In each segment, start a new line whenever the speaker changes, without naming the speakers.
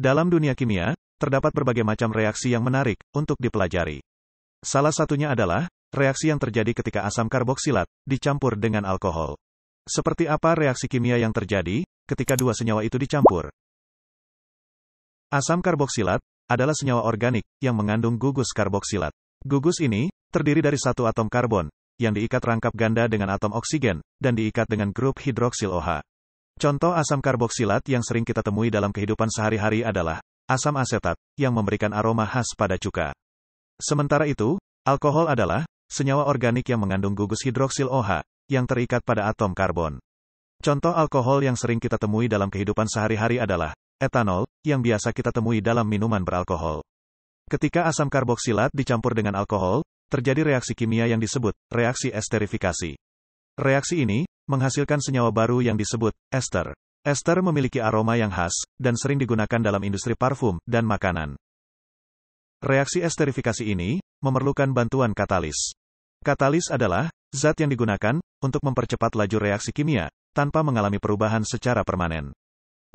Dalam dunia kimia, terdapat berbagai macam reaksi yang menarik untuk dipelajari. Salah satunya adalah reaksi yang terjadi ketika asam karboksilat dicampur dengan alkohol. Seperti apa reaksi kimia yang terjadi ketika dua senyawa itu dicampur? Asam karboksilat adalah senyawa organik yang mengandung gugus karboksilat. Gugus ini terdiri dari satu atom karbon yang diikat rangkap ganda dengan atom oksigen dan diikat dengan grup hidroksil OH. Contoh asam karboksilat yang sering kita temui dalam kehidupan sehari-hari adalah asam asetat, yang memberikan aroma khas pada cuka. Sementara itu, alkohol adalah senyawa organik yang mengandung gugus hidroksil OH, yang terikat pada atom karbon. Contoh alkohol yang sering kita temui dalam kehidupan sehari-hari adalah etanol, yang biasa kita temui dalam minuman beralkohol. Ketika asam karboksilat dicampur dengan alkohol, terjadi reaksi kimia yang disebut reaksi esterifikasi. Reaksi ini menghasilkan senyawa baru yang disebut ester. Ester memiliki aroma yang khas, dan sering digunakan dalam industri parfum dan makanan. Reaksi esterifikasi ini memerlukan bantuan katalis. Katalis adalah zat yang digunakan untuk mempercepat laju reaksi kimia tanpa mengalami perubahan secara permanen.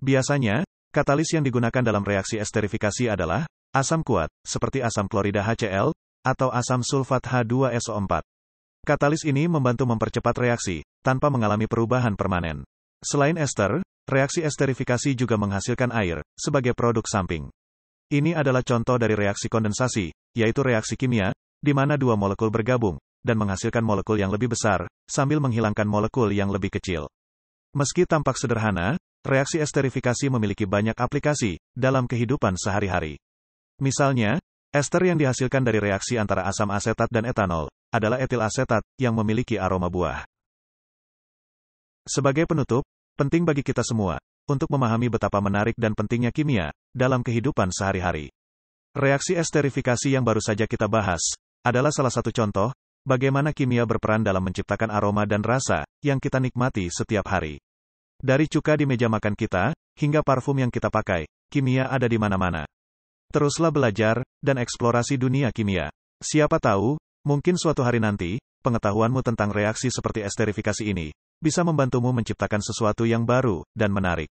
Biasanya, katalis yang digunakan dalam reaksi esterifikasi adalah asam kuat, seperti asam klorida HCl atau asam sulfat H2SO4. Katalis ini membantu mempercepat reaksi, tanpa mengalami perubahan permanen. Selain ester, reaksi esterifikasi juga menghasilkan air, sebagai produk samping. Ini adalah contoh dari reaksi kondensasi, yaitu reaksi kimia, di mana dua molekul bergabung, dan menghasilkan molekul yang lebih besar, sambil menghilangkan molekul yang lebih kecil. Meski tampak sederhana, reaksi esterifikasi memiliki banyak aplikasi, dalam kehidupan sehari-hari. Misalnya, ester yang dihasilkan dari reaksi antara asam asetat dan etanol, adalah etil asetat, yang memiliki aroma buah. Sebagai penutup, penting bagi kita semua untuk memahami betapa menarik dan pentingnya kimia dalam kehidupan sehari-hari. Reaksi esterifikasi yang baru saja kita bahas adalah salah satu contoh bagaimana kimia berperan dalam menciptakan aroma dan rasa yang kita nikmati setiap hari. Dari cuka di meja makan kita hingga parfum yang kita pakai, kimia ada di mana-mana. Teruslah belajar dan eksplorasi dunia kimia. Siapa tahu, mungkin suatu hari nanti, pengetahuanmu tentang reaksi seperti esterifikasi ini bisa membantumu menciptakan sesuatu yang baru dan menarik.